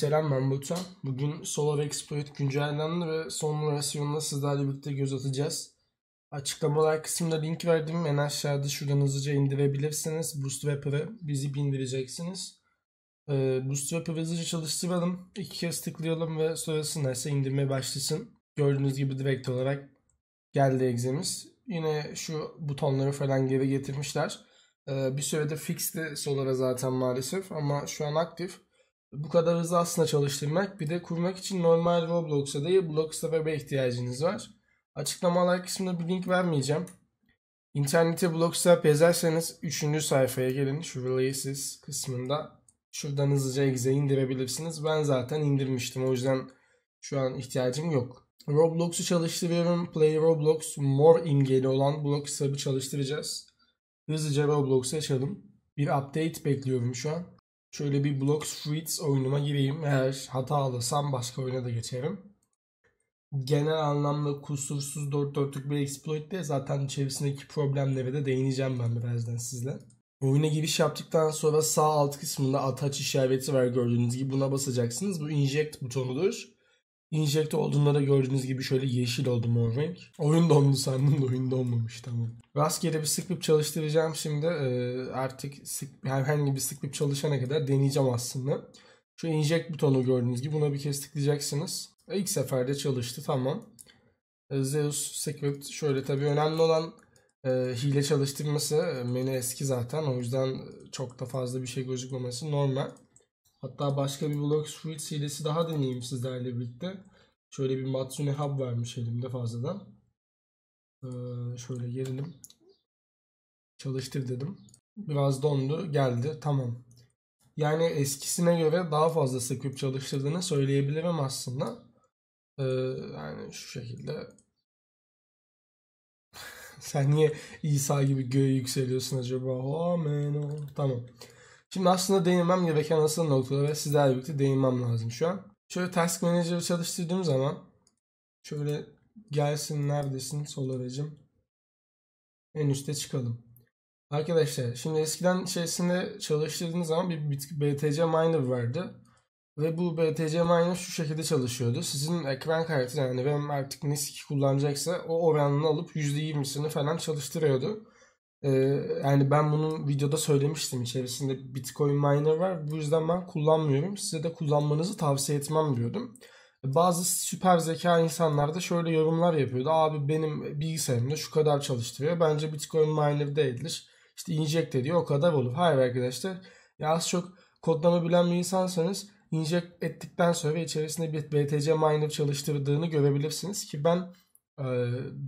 Selam ben Batuhan. Bugün Solar Exploit güncellendi ve son versiyonuna sizlerle birlikte göz atacağız. Açıklamalar kısmında link verdim. En aşağıda şuradan hızlıca indirebilirsiniz. Bootstrapper'ı bizi indireceksiniz. Ee, Bootstrapper'ı hızlıca çalıştıralım. İki kez tıklayalım ve sonrasında ise indirme başlasın. Gördüğünüz gibi direkt olarak geldi egzemiz. Yine şu butonları falan geri getirmişler. Ee, bir süredir fixti Solar'a zaten maalesef ama şu an aktif bu kadar hızlı aslında çalıştırmak. Bir de kurmak için normal Roblox'a değil Blocksta Web'e ihtiyacınız var. Açıklamalar kısmında bir link vermeyeceğim. İnternete Blocksta yazarsanız 3. sayfaya gelin. Şu Releases kısmında şuradan hızlıca exe indirebilirsiniz. Ben zaten indirmiştim o yüzden şu an ihtiyacım yok. Roblox'u çalıştırıyorum. Play Roblox More imgeli olan Blockstab'ı çalıştıracağız. Hızlıca Roblox'u açalım. Bir update bekliyorum şu an. Şöyle bir Block Streets oyunuma gireyim. Eğer hata alırsam başka oyuna da geçerim. Genel anlamda kusursuz 4-4'lük bir exploit de zaten içerisindeki problemlere de değineceğim ben birazdan sizle. Oyuna giriş yaptıktan sonra sağ alt kısmında ataç işareti var gördüğünüz gibi buna basacaksınız. Bu inject butonudur. Injecte olduğunda da gördüğünüz gibi şöyle yeşil oldu mor renk. oyunda dondu sandım da oyunda olmamış tamam. Rastgele bir sıkıp çalıştıracağım şimdi. Ee, artık sık, herhangi bir sıkıp çalışana kadar deneyeceğim aslında. Şu inject butonu gördüğünüz gibi buna bir kez tıklayacaksınız. İlk seferde çalıştı tamam. Ee, Zeus Secret şöyle tabii önemli olan e, hile çalıştırması e, menü eski zaten. O yüzden çok da fazla bir şey gözükmemesi normal. Hatta başka bir Block Fruit serisi daha deneyeyim sizlerle birlikte. Şöyle bir Matsune Hub vermiş elimde fazladan. Ee, şöyle gelelim. Çalıştır dedim. Biraz dondu. Geldi. Tamam. Yani eskisine göre daha fazla sıkıp çalıştırdığını söyleyebilirim aslında. Ee, yani şu şekilde. Sen niye İsa gibi göğe yükseliyorsun acaba? Amen. Tamam. Şimdi aslında değinmem gereken asıl ve sizlerle birlikte değinmem lazım şu an. Şöyle Task Manager'ı çalıştırdığım zaman şöyle gelsin neredesin sol aracım en üste çıkalım. Arkadaşlar şimdi eskiden içerisinde çalıştırdığınız zaman bir BTC miner vardı. Ve bu BTC miner şu şekilde çalışıyordu. Sizin ekran kartı yani ben artık NISC kullanacaksa o oranını alıp %20'sini falan çalıştırıyordu. Ee, yani ben bunun videoda söylemiştim. içerisinde Bitcoin miner var. Bu yüzden ben kullanmıyorum. Size de kullanmanızı tavsiye etmem diyordum. Bazı süper zeka insanlar da şöyle yorumlar yapıyordu. Abi benim bilgisayarımda şu kadar çalıştırıyor. Bence Bitcoin miner değildir. İşte inject ediyor o kadar olur. Hayır arkadaşlar. Ya az çok kodlama bilen bir insansanız inject ettikten sonra ve içerisinde bir BTC miner çalıştırdığını görebilirsiniz ki ben ee,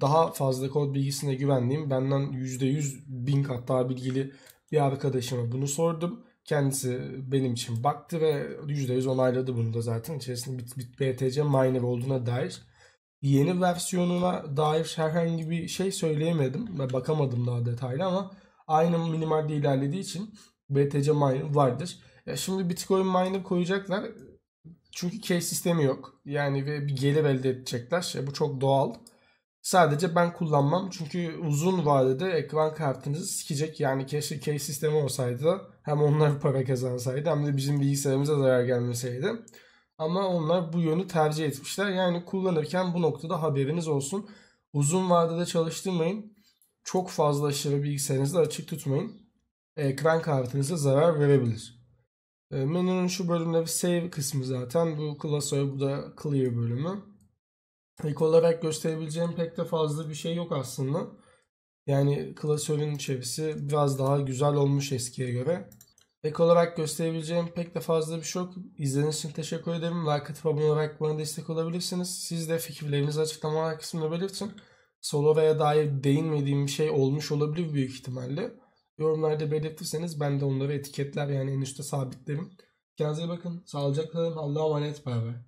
daha fazla kod bilgisine güvendiğim benden %100 bin kat daha bilgili bir arkadaşıma bunu sordum. Kendisi benim için baktı ve %100 onayladı bunu da zaten. İçerisinde bit, bit BTC miner olduğuna dair. Yeni versiyonuna dair herhangi bir şey söyleyemedim ve bakamadım daha detaylı ama aynı minimalde ilerlediği için BTC miner vardır. Ya şimdi Bitcoin miner koyacaklar. Çünkü case sistemi yok. Yani ve bir gelir elde edecekler. Ya şey, bu çok doğal. Sadece ben kullanmam çünkü uzun vadede ekran kartınızı sikecek. Yani keşke case sistemi olsaydı hem onlar para kazansaydı hem de bizim bilgisayarımıza zarar gelmeseydi. Ama onlar bu yönü tercih etmişler. Yani kullanırken bu noktada haberiniz olsun. Uzun vadede çalıştırmayın. Çok fazla aşırı bilgisayarınızı açık tutmayın. Ekran kartınıza zarar verebilir. E, menünün şu bölümde bir save kısmı zaten. Bu klasör, bu da clear bölümü ek olarak gösterebileceğim pek de fazla bir şey yok aslında. Yani klasörün çevisi biraz daha güzel olmuş eskiye göre. Ek olarak gösterebileceğim pek de fazla bir şey yok. İzlediğiniz için teşekkür ederim. Like atıp abone olarak bana destek olabilirsiniz. Siz de fikirlerinizi açıklamalar kısmında belirtin. veya dair değinmediğim bir şey olmuş olabilir büyük ihtimalle. Yorumlarda belirtirseniz ben de onları etiketler yani en üstte sabitlerim. Kendinize iyi bakın. Sağlıcakla kalın. Allah'a emanet. Bay bay.